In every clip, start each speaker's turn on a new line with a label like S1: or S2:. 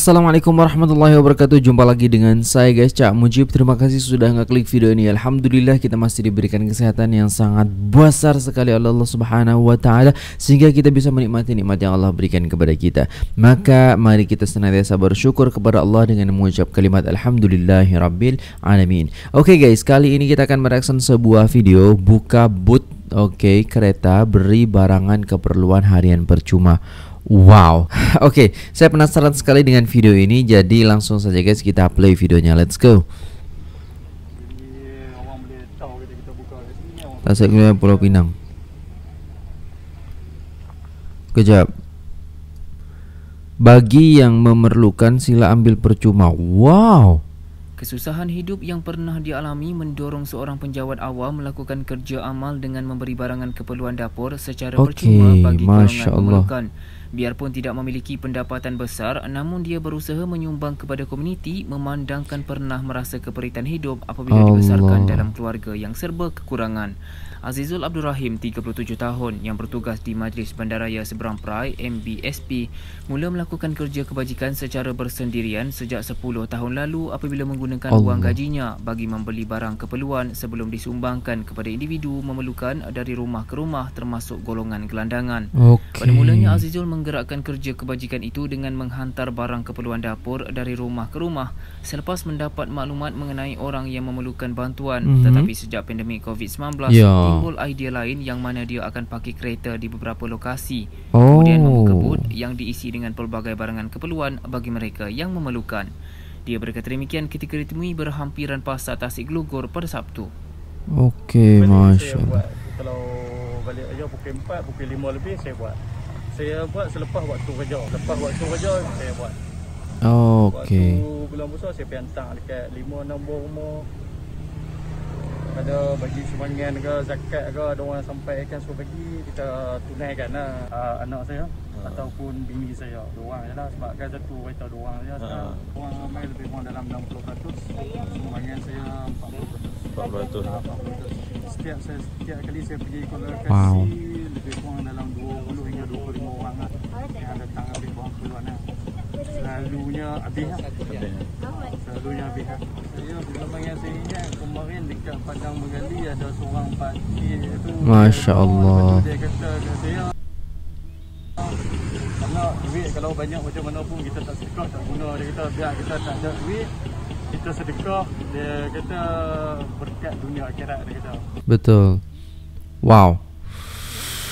S1: Assalamualaikum warahmatullahi wabarakatuh Jumpa lagi dengan saya guys Cak Mujib Terima kasih sudah ngeklik video ini Alhamdulillah kita masih diberikan kesehatan yang sangat besar sekali oleh Allah subhanahu wa ta'ala Sehingga kita bisa menikmati nikmat yang Allah berikan kepada kita Maka mari kita senantiasa bersyukur kepada Allah Dengan mengucap kalimat Alhamdulillah Rabbil Alamin Oke okay guys kali ini kita akan mereaksan sebuah video Buka boot Oke okay, kereta beri barangan keperluan harian percuma Wow, oke, okay, saya penasaran sekali dengan video ini, jadi langsung saja guys kita play videonya, let's go. Tasik Malaya Pulau Pinang. Kejap. Bagi yang memerlukan sila ambil percuma. Wow.
S2: Kesusahan hidup yang pernah dialami mendorong seorang penjawat awam melakukan kerja amal dengan memberi barangan keperluan dapur secara okay, percuma bagi Masya kalangan Allah. memerlukan. Biarpun tidak memiliki pendapatan besar, namun dia berusaha menyumbang kepada komuniti memandangkan pernah merasa keperitan hidup apabila Allah. dibesarkan dalam keluarga yang serba kekurangan. Azizul Abdul Rahim, 37 tahun, yang bertugas di Majlis Bandaraya Seberang Perai, MBSP, mula melakukan kerja kebajikan secara bersendirian sejak 10 tahun lalu apabila menggunakan Allah. wang gajinya bagi membeli barang keperluan sebelum disumbangkan kepada individu memerlukan dari rumah ke rumah termasuk golongan gelandangan. Okay. Pada mulanya, Azizul menggerakkan kerja kebajikan itu dengan menghantar barang keperluan dapur dari rumah ke rumah selepas mendapat maklumat mengenai orang yang memerlukan bantuan. Mm-hmm. Tetapi sejak pandemik COVID-19, yeah timbul idea lain yang mana dia akan pakai kereta di beberapa lokasi.
S1: Oh. Kemudian membuka booth
S2: yang diisi dengan pelbagai barangan keperluan bagi mereka yang memerlukan. Dia berkata demikian ketika ditemui berhampiran pasar Tasik Glugor pada Sabtu.
S1: Okey, Masya Allah. kalau balik aja pukul 4, pukul 5 lebih saya buat. Saya buat selepas waktu kerja. selepas waktu kerja saya buat.
S2: Oh, okey.
S1: Waktu bulan besar saya pergi hantar dekat 5-6 rumah ada bagi sumbangan ke zakat ke ada orang sampai akan suruh bagi kita tunaikan lah uh, anak saya uh. ataupun bini saya doang jelah sebab kan satu kereta doang saja sekarang uh. Ah. orang ramai lebih kurang dalam 60% sumbangan saya 40% 40%, Setiap saya setiap kali saya pergi ikut lokasi wow. lebih kurang dalam 20 hingga 25 orang lah yang datang lebih kurang puluhan lah. Selalunya habis lah. keduanya pihak. Iya, Masya Allah. Dia duit kalau banyak macam mana pun kita tak sedekah tak guna. Dia kata biar kita tak ada duit, kita sedekah. Dia kata berkat dunia akhirat dia kata. Betul. Wow.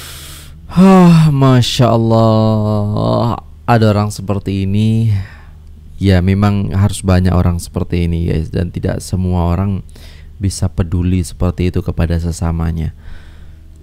S1: Hah, Masya Allah Ada orang seperti ini ya memang harus banyak orang seperti ini guys dan tidak semua orang bisa peduli seperti itu kepada sesamanya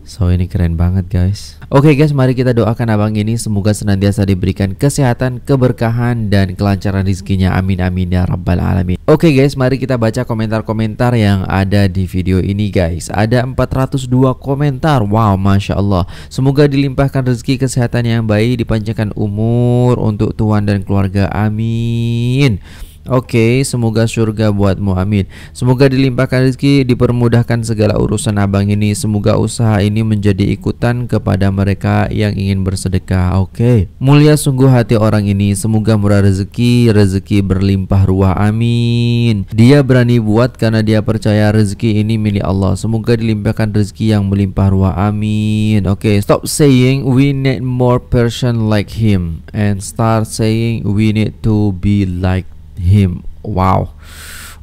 S1: So ini keren banget guys Oke okay guys mari kita doakan abang ini Semoga senantiasa diberikan kesehatan, keberkahan dan kelancaran rezekinya Amin amin ya rabbal alamin Oke okay guys mari kita baca komentar-komentar yang ada di video ini guys Ada 402 komentar Wow Masya Allah Semoga dilimpahkan rezeki kesehatan yang baik Dipanjangkan umur untuk tuan dan keluarga Amin Oke, okay, semoga surga buatmu amin. Semoga dilimpahkan rezeki, dipermudahkan segala urusan abang ini. Semoga usaha ini menjadi ikutan kepada mereka yang ingin bersedekah. Oke. Okay. Mulia sungguh hati orang ini, semoga murah rezeki, rezeki berlimpah ruah amin. Dia berani buat karena dia percaya rezeki ini milik Allah. Semoga dilimpahkan rezeki yang melimpah ruah amin. Oke, okay. stop saying we need more person like him and start saying we need to be like him wow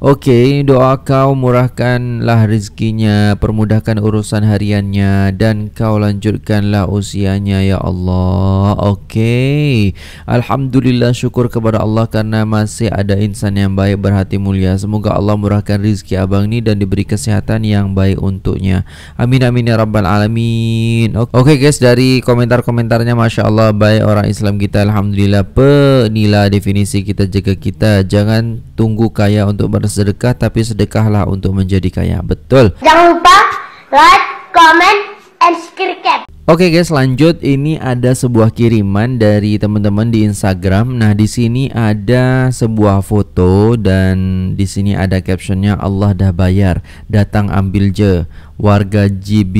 S1: Oke, doa kau murahkanlah rezekinya, permudahkan urusan hariannya dan kau lanjutkanlah usianya ya Allah. Oke. Alhamdulillah syukur kepada Allah karena masih ada insan yang baik berhati mulia. Semoga Allah murahkan rezeki abang ini dan diberi kesehatan yang baik untuknya. Amin amin ya rabbal alamin. Oke okay guys, dari komentar-komentarnya Masya Allah baik orang Islam kita Alhamdulillah penilai definisi kita jaga kita jangan tunggu kaya untuk bersedekah sedekah tapi sedekahlah untuk menjadi kaya. Betul.
S2: Jangan lupa like, comment, and
S1: subscribe. Oke okay guys, lanjut ini ada sebuah kiriman dari teman-teman di Instagram. Nah, di sini ada sebuah foto dan di sini ada captionnya Allah dah bayar, datang ambil je. Warga JB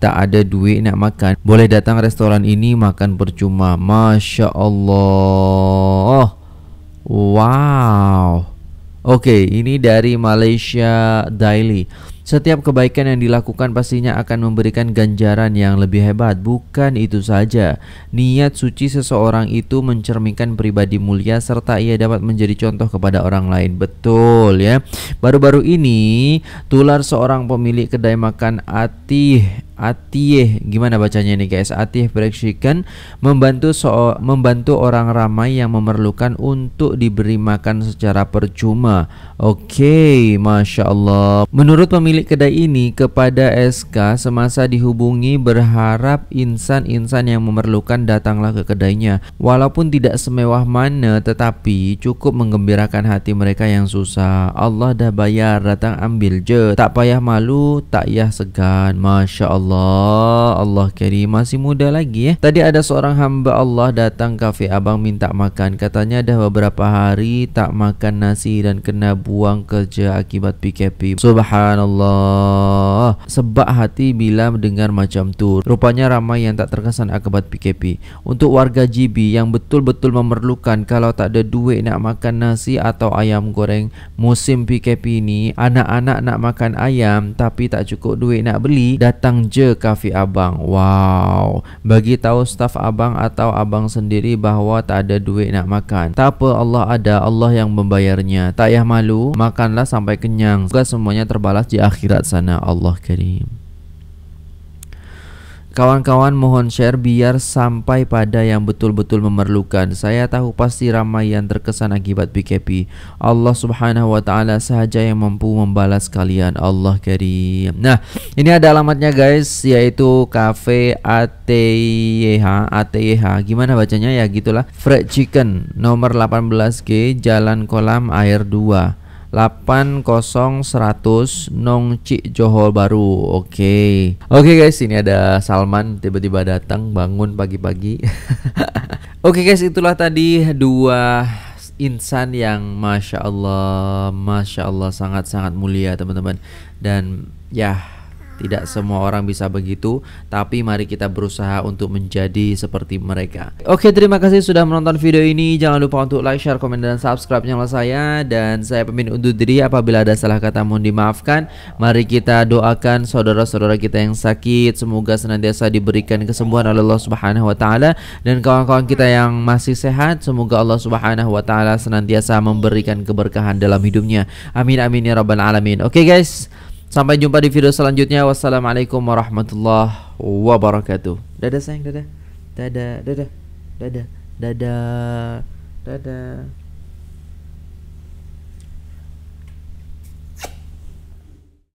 S1: tak ada duit nak makan, boleh datang restoran ini makan percuma. Masya Allah. Wow. Oke, ini dari Malaysia Daily. Setiap kebaikan yang dilakukan pastinya akan memberikan ganjaran yang lebih hebat. Bukan itu saja, niat suci seseorang itu mencerminkan pribadi mulia serta ia dapat menjadi contoh kepada orang lain. Betul ya. Baru-baru ini, tular seorang pemilik kedai makan Atih Atiyeh gimana bacanya nih guys Atiyeh bereksikan membantu so membantu orang ramai yang memerlukan untuk diberi makan secara percuma oke okay, masya Allah menurut pemilik kedai ini kepada SK semasa dihubungi berharap insan-insan yang memerlukan datanglah ke kedainya walaupun tidak semewah mana tetapi cukup menggembirakan hati mereka yang susah Allah dah bayar datang ambil je tak payah malu tak yah segan masya Allah Allah Allah Karim Masih muda lagi ya Tadi ada seorang hamba Allah datang kafe abang minta makan Katanya dah beberapa hari tak makan nasi dan kena buang kerja akibat PKP Subhanallah Sebab hati bila mendengar macam tu Rupanya ramai yang tak terkesan akibat PKP Untuk warga GB yang betul-betul memerlukan Kalau tak ada duit nak makan nasi atau ayam goreng Musim PKP ini Anak-anak nak makan ayam tapi tak cukup duit nak beli Datang je kafe abang. Wow. Bagi tahu staf abang atau abang sendiri bahawa tak ada duit nak makan. Tak apa Allah ada, Allah yang membayarnya. Tak yah malu, makanlah sampai kenyang. Semoga semuanya terbalas di akhirat sana. Allah Karim. Kawan-kawan mohon share biar sampai pada yang betul-betul memerlukan. Saya tahu pasti ramai yang terkesan akibat PKP. Allah Subhanahu wa taala sahaja yang mampu membalas kalian. Allah Karim. Nah, ini ada alamatnya guys yaitu Cafe ATYH ATYH. Gimana bacanya ya gitulah. Fried Chicken nomor 18G Jalan Kolam Air 2 delapan Nong Cik Johol Baru. Oke. Okay. Oke okay guys, ini ada Salman tiba-tiba datang bangun pagi-pagi. Oke okay guys, itulah tadi dua insan yang masya Allah, masya Allah sangat-sangat mulia teman-teman. Dan ya tidak semua orang bisa begitu, tapi mari kita berusaha untuk menjadi seperti mereka. Oke, terima kasih sudah menonton video ini. Jangan lupa untuk like, share, komen, dan subscribe channel saya. Dan saya pemin undur diri apabila ada salah kata mohon dimaafkan. Mari kita doakan saudara-saudara kita yang sakit. Semoga senantiasa diberikan kesembuhan oleh Allah Subhanahu wa Ta'ala. Dan kawan-kawan kita yang masih sehat, semoga Allah Subhanahu wa Ta'ala senantiasa memberikan keberkahan dalam hidupnya. Amin, amin ya Rabbal 'Alamin. Oke, guys. Sampai jumpa di video selanjutnya. Wassalamualaikum warahmatullahi wabarakatuh. Dadah sayang, dadah. Dadah, dadah. Dadah, dadah. Dadah.